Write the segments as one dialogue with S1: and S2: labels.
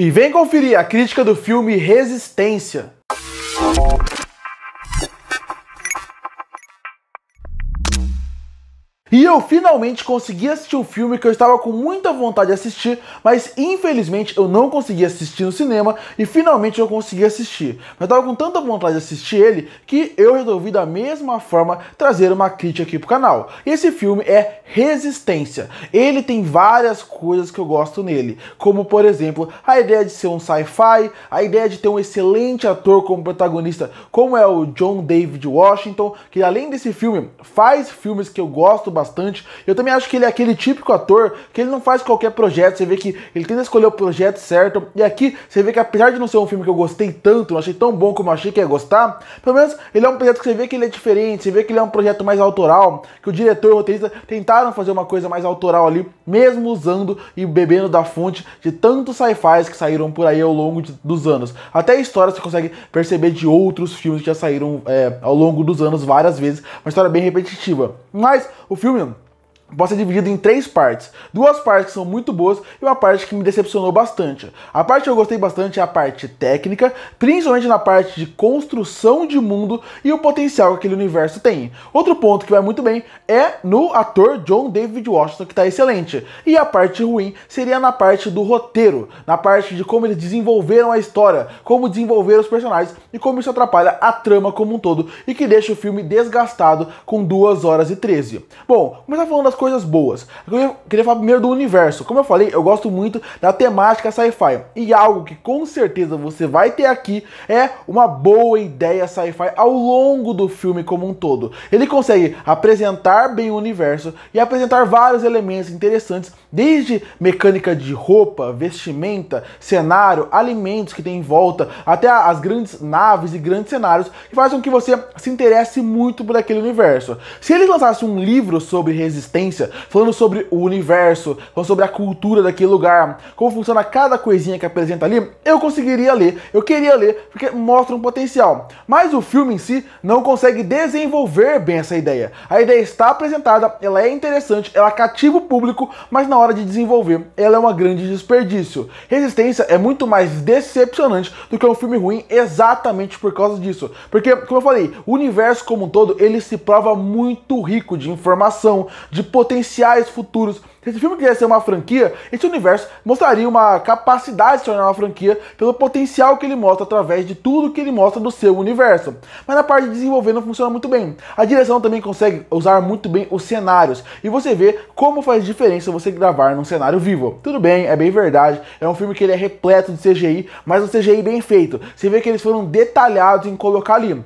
S1: E vem conferir a crítica do filme Resistência. E eu finalmente consegui assistir um filme que eu estava com muita vontade de assistir, mas infelizmente eu não consegui assistir no cinema e finalmente eu consegui assistir. Mas eu estava com tanta vontade de assistir ele que eu resolvi da mesma forma trazer uma crítica aqui pro canal. Esse filme é Resistência. Ele tem várias coisas que eu gosto nele, como por exemplo, a ideia de ser um sci-fi, a ideia de ter um excelente ator como protagonista, como é o John David Washington, que além desse filme faz filmes que eu gosto bastante. Eu também acho que ele é aquele típico ator que ele não faz qualquer projeto. Você vê que ele tenta escolher o projeto certo. E aqui você vê que apesar de não ser um filme que eu gostei tanto, não achei tão bom como achei que ia gostar, pelo menos ele é um projeto que você vê que ele é diferente, você vê que ele é um projeto mais autoral, que o diretor e o roteirista tentaram fazer uma coisa mais autoral ali, mesmo usando e bebendo da fonte de tantos sci-fis que saíram por aí ao longo de, dos anos. Até a história você consegue perceber de outros filmes que já saíram é, ao longo dos anos várias vezes, uma história bem repetitiva. Mas o filme Tschüss. pode ser dividido em três partes. Duas partes que são muito boas e uma parte que me decepcionou bastante. A parte que eu gostei bastante é a parte técnica, principalmente na parte de construção de mundo e o potencial que aquele universo tem. Outro ponto que vai muito bem é no ator John David Washington, que está excelente. E a parte ruim seria na parte do roteiro, na parte de como eles desenvolveram a história, como desenvolveram os personagens e como isso atrapalha a trama como um todo e que deixa o filme desgastado com 2 horas e 13. Bom, mas tá falando das coisas boas. É eu queria falar primeiro do universo. Como eu falei, eu gosto muito da temática sci-fi. E algo que com certeza você vai ter aqui é uma boa ideia sci-fi ao longo do filme como um todo. Ele consegue apresentar bem o universo e apresentar vários elementos interessantes Desde mecânica de roupa, vestimenta, cenário, alimentos que tem em volta, até as grandes naves e grandes cenários que fazem com que você se interesse muito por aquele universo. Se eles lançassem um livro sobre resistência, falando sobre o universo, falando sobre a cultura daquele lugar, como funciona cada coisinha que apresenta ali, eu conseguiria ler, eu queria ler, porque mostra um potencial. Mas o filme em si não consegue desenvolver bem essa ideia. A ideia está apresentada, ela é interessante, ela cativa o público, mas não hora de desenvolver, ela é um grande desperdício. Resistência é muito mais decepcionante do que um filme ruim exatamente por causa disso. Porque, como eu falei, o universo como um todo, ele se prova muito rico de informação, de potenciais futuros, se esse filme quisesse ser uma franquia, esse universo mostraria uma capacidade de se tornar uma franquia pelo potencial que ele mostra através de tudo que ele mostra do seu universo. Mas na parte de desenvolver não funciona muito bem. A direção também consegue usar muito bem os cenários e você vê como faz diferença você gravar num cenário vivo. Tudo bem, é bem verdade, é um filme que ele é repleto de CGI, mas um CGI bem feito. Você vê que eles foram detalhados em colocar ali.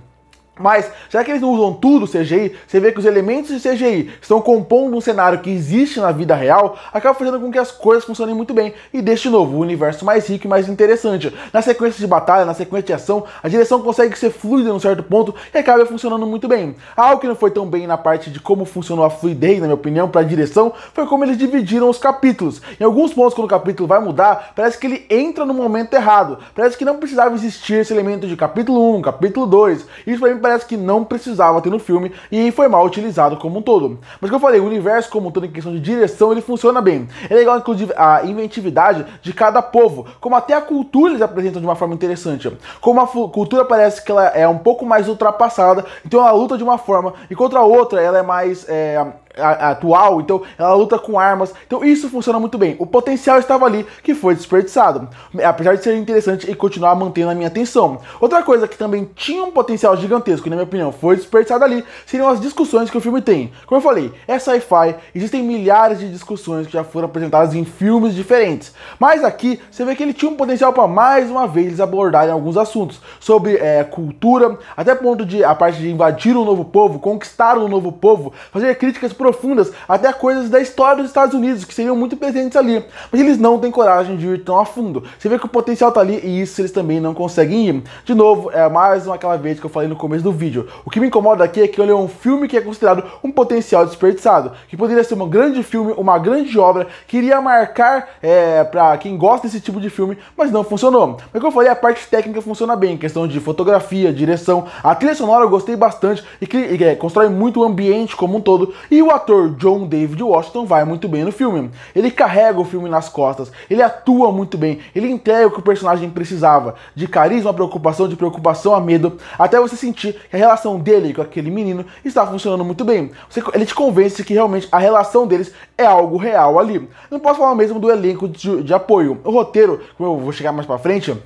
S1: Mas, já que eles não usam tudo CGI, você vê que os elementos de CGI estão compondo um cenário que existe na vida real, acaba fazendo com que as coisas funcionem muito bem e deixe de novo o universo mais rico e mais interessante. Na sequência de batalha, na sequência de ação, a direção consegue ser fluida em um certo ponto e acaba funcionando muito bem. Algo que não foi tão bem na parte de como funcionou a fluidez, na minha opinião, para a direção, foi como eles dividiram os capítulos. Em alguns pontos, quando o capítulo vai mudar, parece que ele entra no momento errado. Parece que não precisava existir esse elemento de capítulo 1, capítulo 2. Isso pra mim parece que não precisava ter no filme e foi mal utilizado como um todo. Mas como eu falei, o universo como um todo em questão de direção, ele funciona bem. É legal, inclusive, a inventividade de cada povo, como até a cultura eles apresentam de uma forma interessante. Como a cultura parece que ela é um pouco mais ultrapassada, então ela luta de uma forma, e contra a outra ela é mais é, atual, então ela luta com armas. Então isso funciona muito bem. O potencial estava ali que foi desperdiçado, é, apesar de ser interessante e continuar mantendo a minha atenção. Outra coisa que também tinha um potencial gigantesco, na minha opinião, foi desperdiçado ali, seriam as discussões que o filme tem. Como eu falei, é sci-fi, existem milhares de discussões que já foram apresentadas em filmes diferentes. Mas aqui você vê que ele tinha um potencial para mais uma vez eles abordarem alguns assuntos sobre é, cultura, até ponto de a parte de invadir um novo povo, conquistar um novo povo, fazer críticas profundas, até coisas da história dos Estados Unidos, que seriam muito presentes ali. Mas eles não têm coragem de ir tão a fundo. Você vê que o potencial está ali e isso eles também não conseguem ir. De novo, é mais uma aquela vez que eu falei no começo do vídeo. O que me incomoda aqui é que olha é um filme que é considerado um potencial desperdiçado, que poderia ser um grande filme, uma grande obra, que iria marcar é, para quem gosta desse tipo de filme, mas não funcionou. Mas como eu falei, a parte técnica funciona bem, questão de fotografia, direção, a trilha sonora eu gostei bastante e que, e, é, constrói muito o ambiente como um todo. E o ator John David Washington vai muito bem no filme. Ele carrega o filme nas costas, ele atua muito bem, ele entrega o que o personagem precisava, de carisma a preocupação, de preocupação a medo, até você sentir que a relação dele com aquele menino está funcionando muito bem. Você, ele te convence que realmente a relação deles é algo real ali. Não posso falar mesmo do elenco de, de apoio. O roteiro, como eu vou chegar mais pra frente,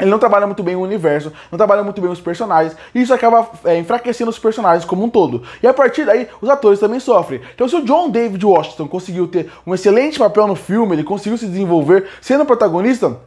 S1: ele não trabalha muito bem o universo, não trabalha muito bem os personagens, e isso acaba é, enfraquecendo os personagens como um todo. E a partir daí, os atores também sofrem. Então, se o John David Washington conseguiu ter um excelente papel no filme, ele conseguiu se desenvolver sendo protagonista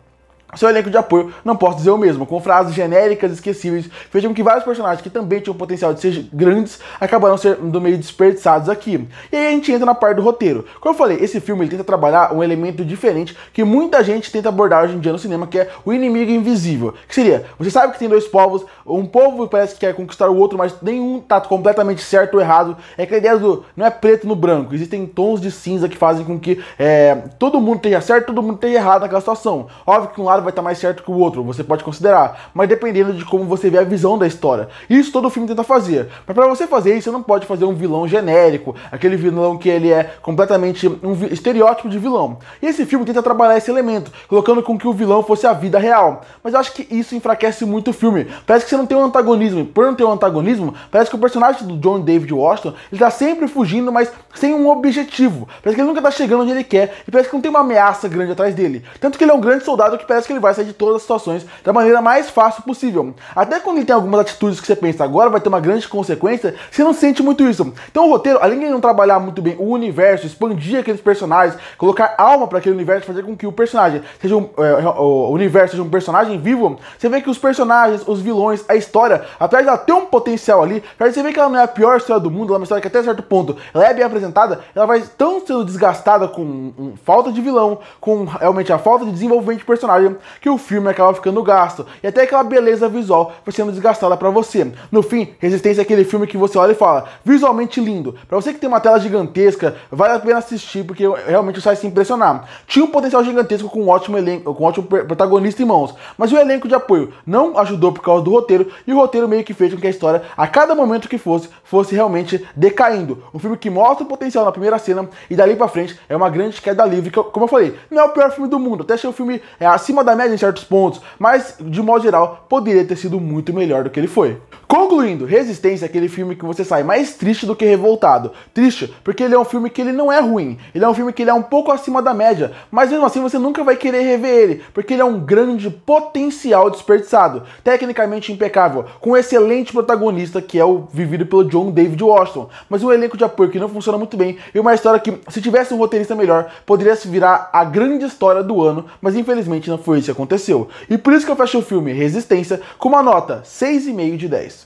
S1: seu elenco de apoio, não posso dizer o mesmo, com frases genéricas esquecíveis, fez com que vários personagens que também tinham potencial de ser grandes acabaram sendo meio desperdiçados aqui. E aí a gente entra na parte do roteiro. Como eu falei, esse filme tenta trabalhar um elemento diferente que muita gente tenta abordar hoje em dia no cinema, que é o inimigo invisível. Que seria, você sabe que tem dois povos, um povo parece que quer conquistar o outro, mas nenhum tá completamente certo ou errado. É a ideia do não é preto no branco, existem tons de cinza que fazem com que é, todo mundo tenha certo, todo mundo tenha errado naquela situação. Óbvio que um lado lado vai estar tá mais certo que o outro, você pode considerar, mas dependendo de como você vê a visão da história. Isso todo filme tenta fazer. Mas para você fazer isso, você não pode fazer um vilão genérico, aquele vilão que ele é completamente um estereótipo de vilão. E esse filme tenta trabalhar esse elemento, colocando com que o vilão fosse a vida real. Mas eu acho que isso enfraquece muito o filme. Parece que você não tem um antagonismo, e por não ter um antagonismo, parece que o personagem do John David Washington, ele tá sempre fugindo, mas sem um objetivo. Parece que ele nunca tá chegando onde ele quer e parece que não tem uma ameaça grande atrás dele. Tanto que ele é um grande soldado que parece que ele vai sair de todas as situações da maneira mais fácil possível. Até quando ele tem algumas atitudes que você pensa agora vai ter uma grande consequência, você não sente muito isso. Então o roteiro, além de não trabalhar muito bem o universo, expandir aqueles personagens, colocar alma para aquele universo, fazer com que o personagem seja um, é, é o universo seja um personagem vivo, você vê que os personagens, os vilões, a história, apesar de tem um potencial ali, apesar você vê que ela não é a pior história do mundo, ela é uma história que até certo ponto ela é bem apresentada, ela vai tão sendo desgastada com um, falta de vilão, com realmente a falta de desenvolvimento de personagem, que o filme acaba ficando gasto. E até aquela beleza visual vai sendo desgastada para você. No fim, Resistência é aquele filme que você olha e fala, visualmente lindo. Para você que tem uma tela gigantesca, vale a pena assistir, porque realmente sai se impressionar. Tinha um potencial gigantesco com um ótimo elenco, com um ótimo protagonista em mãos, mas o elenco de apoio não ajudou por causa do roteiro, e o roteiro meio que fez com que a história, a cada momento que fosse, fosse realmente decaindo. Um filme que mostra o potencial na primeira cena, e dali para frente é uma grande queda livre, que, como eu falei, não é o pior filme do mundo, até achei o filme é, acima da da né, média em certos pontos, mas de modo geral poderia ter sido muito melhor do que ele foi. Concluindo, Resistência é aquele filme que você sai mais triste do que revoltado. Triste, porque ele é um filme que ele não é ruim, ele é um filme que ele é um pouco acima da média, mas mesmo assim você nunca vai querer rever ele, porque ele é um grande potencial desperdiçado, tecnicamente impecável, com um excelente protagonista que é o vivido pelo John David Washington, mas um elenco de apoio que não funciona muito bem e uma história que, se tivesse um roteirista melhor, poderia se virar a grande história do ano, mas infelizmente não foi isso que aconteceu. E por isso que eu fecho o filme Resistência com uma nota 6,5 de 10.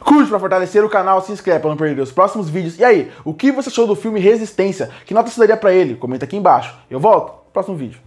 S1: Curte para fortalecer o canal, se inscreve para não perder os próximos vídeos. E aí, o que você achou do filme Resistência? Que nota você daria para ele? Comenta aqui embaixo. Eu volto, próximo vídeo.